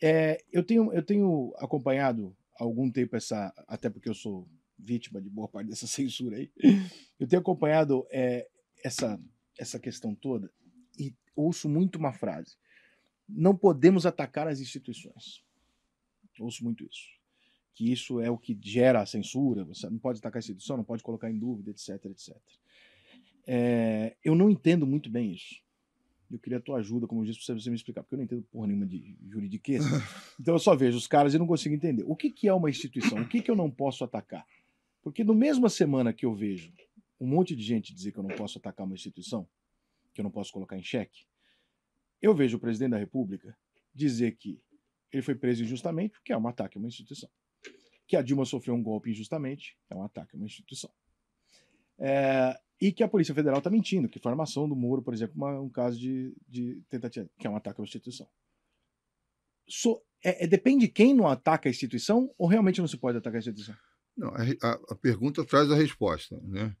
É, eu, tenho, eu tenho acompanhado há algum tempo essa. Até porque eu sou vítima de boa parte dessa censura aí. Eu tenho acompanhado é, essa, essa questão toda e ouço muito uma frase: não podemos atacar as instituições. Ouço muito isso. Que isso é o que gera a censura, você não pode atacar a instituição, não pode colocar em dúvida, etc, etc. É, eu não entendo muito bem isso. Eu queria a tua ajuda, como eu disse, para você me explicar, porque eu não entendo porra nenhuma de juridiquês. Então eu só vejo os caras e não consigo entender. O que, que é uma instituição? O que, que eu não posso atacar? Porque no mesma semana que eu vejo um monte de gente dizer que eu não posso atacar uma instituição, que eu não posso colocar em xeque, eu vejo o presidente da República dizer que ele foi preso injustamente, que é um ataque a uma instituição. Que a Dilma sofreu um golpe injustamente, é um ataque a uma instituição. É, e que a Polícia Federal está mentindo, que formação do Moro, por exemplo, é um caso de, de tentativa, que é um ataque à instituição. So, é, é, depende quem não ataca a instituição ou realmente não se pode atacar a instituição? Não, a, a, pergunta traz a resposta, né?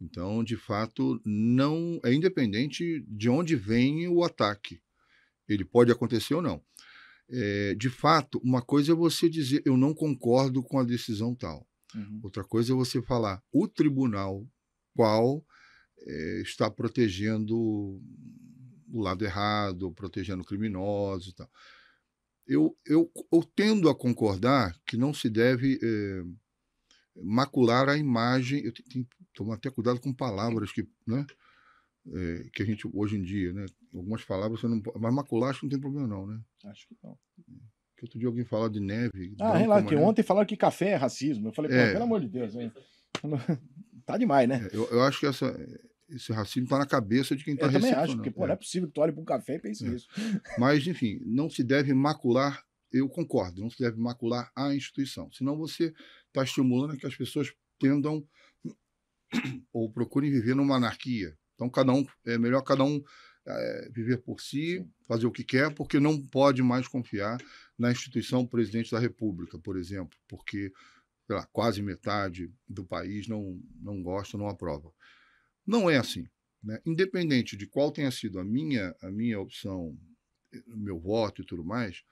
Então, de fato, não é independente de onde vem o ataque. Ele pode acontecer ou não. É, de fato, uma coisa é você dizer eu não concordo com a decisão tal. Uhum. Outra coisa é você falar o tribunal qual é, está protegendo o lado errado, protegendo criminosos e tal. Eu, eu, eu tendo a concordar que não se deve é, macular a imagem. Eu tenho, tenho que tomar até cuidado com palavras que, né, é, que a gente, hoje em dia, né, algumas palavras você não Mas macular acho que não tem problema, não, né? Acho que não. Que outro dia alguém falou de neve. Ah, relato, né? ontem falaram que café é racismo. Eu falei, é. pelo amor de Deus, hein? tá demais, né? É, eu, eu acho que essa, esse racismo tá na cabeça de quem está recebendo. Eu também acho, porque pô, né? não é possível que tu olhe para um café e pense é. Mas, enfim, não se deve macular, eu concordo, não se deve macular a instituição. Senão você está estimulando que as pessoas tendam ou procurem viver numa anarquia. Então, cada um, é melhor cada um é, viver por si, fazer o que quer, porque não pode mais confiar na instituição presidente da República, por exemplo, porque lá, quase metade do país não, não gosta, não aprova. Não é assim. Né? Independente de qual tenha sido a minha, a minha opção, eh, meu voto e tudo mais,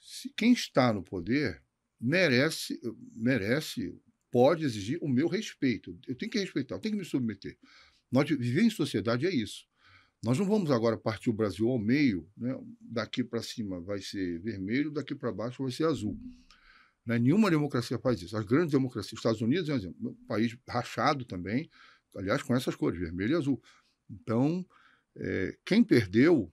se, quem está no poder merece, merece, pode exigir o meu respeito. Eu tenho que respeitar, eu tenho que me submeter. Nós viver em sociedade é isso. Nós não vamos agora partir o Brasil ao meio, né? daqui para cima vai ser vermelho, daqui para baixo vai ser azul. Né? Nenhuma democracia faz isso. As grandes democracias, os Estados Unidos é um exemplo, um país rachado também, aliás, com essas cores, vermelho e azul. Então, é, quem perdeu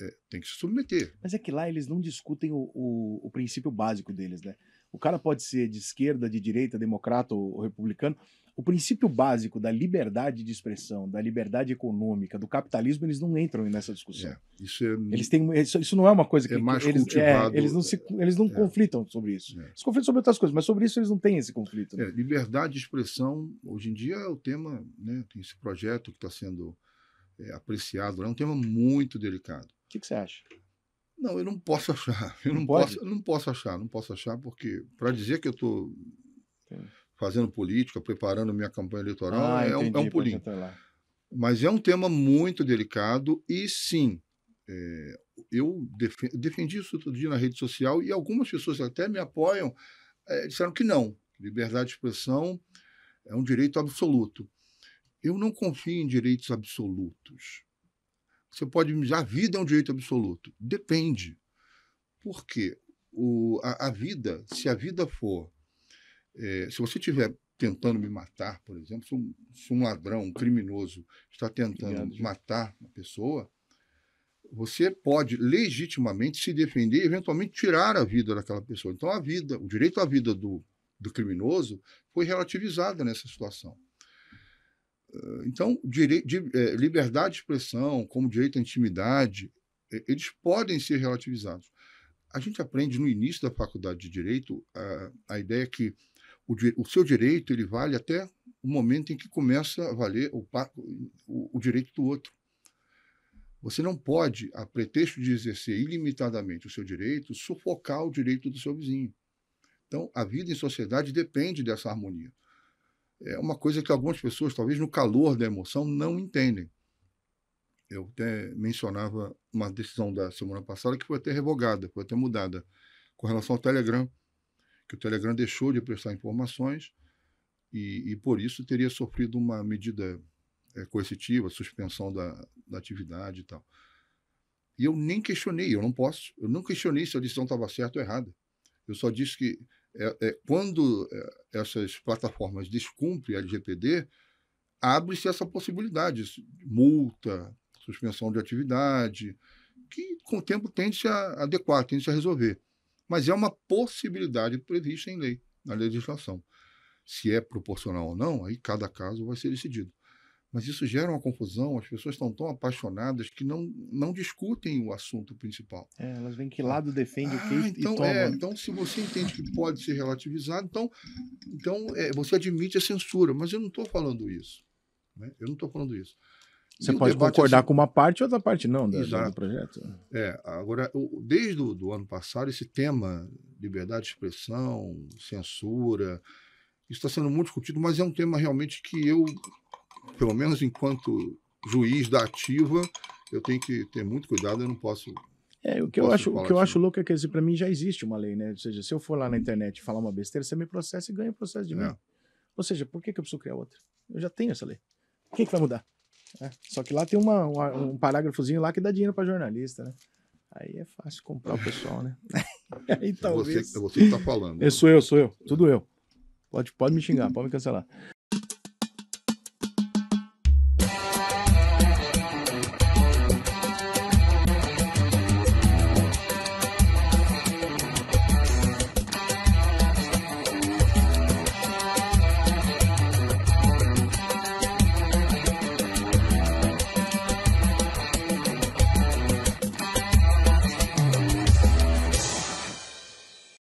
é, tem que se submeter. Mas é que lá eles não discutem o, o, o princípio básico deles, né? O cara pode ser de esquerda, de direita, democrata ou, republicano. O princípio básico da liberdade de expressão, da liberdade econômica, do capitalismo, eles não entram nessa discussão. É, isso, é, eles têm, isso, isso, não é uma coisa é que. É mais eles, é, cultivado. É, eles não, se, eles não conflitam sobre isso. É. Eles conflitam sobre outras coisas, mas sobre isso eles não têm esse conflito. Né? liberdade de expressão, hoje em dia é o tema, né, tem esse projeto que está sendo apreciado, é um tema muito delicado. O que, que você acha? Não, eu não posso achar. Eu não, não posso, eu não posso achar, não posso achar, porque para dizer que eu estou fazendo política, preparando minha campanha eleitoral, ah, é, entendi, um, é um pulinho. Mas é um tema muito delicado e sim, é, eu defendi isso todo dia na rede social e algumas pessoas até me apoiam, é, disseram que não, liberdade de expressão é um direito absoluto. Eu não confio em direitos absolutos. Você pode me dizer, a vida é um direito absoluto. Depende. Por quê? O, a, a vida, se a vida for. É, se você tiver tentando me matar, por exemplo, se um, se um ladrão, um criminoso, está tentando Obrigado. matar uma pessoa, você pode legitimamente se defender e eventualmente tirar a vida daquela pessoa. Então, a vida, o direito à vida do, do criminoso foi relativizado nessa situação. Então, direito, de, é, liberdade de expressão, como direito à intimidade, é, eles podem ser relativizados. A gente aprende no início da faculdade de direito a, a ideia que o, o, seu direito ele vale até o momento em que começa a valer o, o, o direito do outro. Você não pode, a pretexto de exercer ilimitadamente o seu direito, sufocar o direito do seu vizinho. Então, a vida em sociedade depende dessa harmonia é uma coisa que algumas pessoas, talvez no calor da emoção, não entendem. Eu até mencionava uma decisão da semana passada que foi até revogada, foi até mudada, com relação ao Telegram, que o Telegram deixou de prestar informações e, e por isso, teria sofrido uma medida é, coercitiva, suspensão da, da atividade e tal. E eu nem questionei, eu não posso, eu não questionei se a decisão estava certa ou errada. Eu só disse que é, é, quando é, essas plataformas descumprem a LGPD, abre-se essa possibilidade, multa, suspensão de atividade, que com o tempo tende a adequar, tende a resolver. Mas é uma possibilidade prevista em lei, na legislação. Se é proporcional ou não, aí cada caso vai ser decidido. Mas isso gera uma confusão, as pessoas estão tão apaixonadas que não, não discutem o assunto principal. É, elas veem que ah, lado defende ah, o que ah, então, e toma. É, então, se você entende que pode ser relativizado, então, então é, você admite a censura. Mas eu não estou falando isso. Né? Eu não estou falando isso. Você e pode é concordar assim... com uma parte e outra parte não da, Exato. do projeto. É, agora, desde o do ano passado, esse tema, liberdade de expressão, censura, isso está sendo muito discutido, mas é um tema realmente que eu pelo menos enquanto juiz da ativa, eu tenho que ter muito cuidado, eu não posso. É, o que, eu acho, o que eu acho assim. louco é que assim, para mim já existe uma lei, né? Ou seja, se eu for lá na internet falar uma besteira, você me processa e ganha o processo de é. mim. Ou seja, por que, que eu preciso criar outra? Eu já tenho essa lei. O que, que vai mudar? É. Só que lá tem uma, uma, um parágrafozinho lá que dá dinheiro para jornalista, né? Aí é fácil comprar o pessoal, né? Aí, talvez... é, você, é você que tá falando. Eu né? é, sou eu, sou eu. Tudo eu. Pode, pode me xingar, pode me cancelar.